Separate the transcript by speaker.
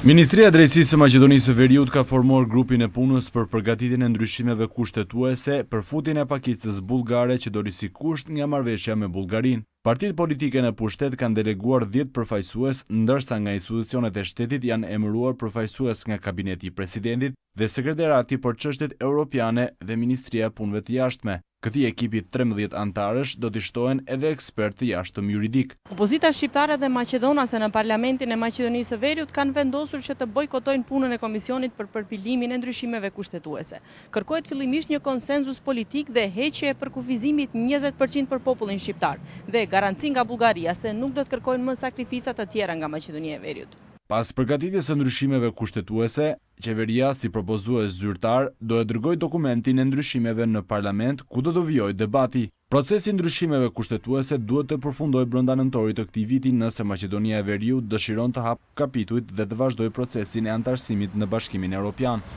Speaker 1: Ministria e Drejtësisë së Maqedonisë së Veriut ka formuar grupin e punës për përgatitjen e ndryshimeve kushtetuese për futjen e paketës bullgare që do si kusht nga marrëveshja me Bulgarin. Partitë politike në pushtet kanë deleguar 10 përfaqësues, ndërsa nga institucionet e shtetit janë emëruar përfaqësues nga kabineti i presidentit dhe sekretariati për çështjet europiane dhe Ministria e Punëve të Jashtme. Këti ekipit 13 antarësh do të shtohen edhe ekspertë jashtëm juridik.
Speaker 2: Opozita Shqiptare dhe Macedonase në Parlamentin e Macedonisë Veriut kanë vendosur që të bojkotojnë punën e Komisionit për përpilimin e ndryshimeve kushtetuese. Kërkojt fillimisht një konsensus politik dhe heqje e përkufizimit 20% për popullin Shqiptar dhe garancin nga Bulgaria se nuk do të kërkojnë më sakrificat të tjera nga e Veriut.
Speaker 1: Pas përgatitjes e ndryshimeve kushtetuese, qeveria, si propozues zyrtar, do e drgoj dokumentin e ndryshimeve në parlament ku do të vjoj debati. Procesi ndryshimeve kushtetuese duhet të përfundoj brënda nëntorit të këti viti nëse Macedonia e Veriu dëshiron të hapë kapituit dhe të vazhdoj procesin e antarësimit në bashkimin e Europian.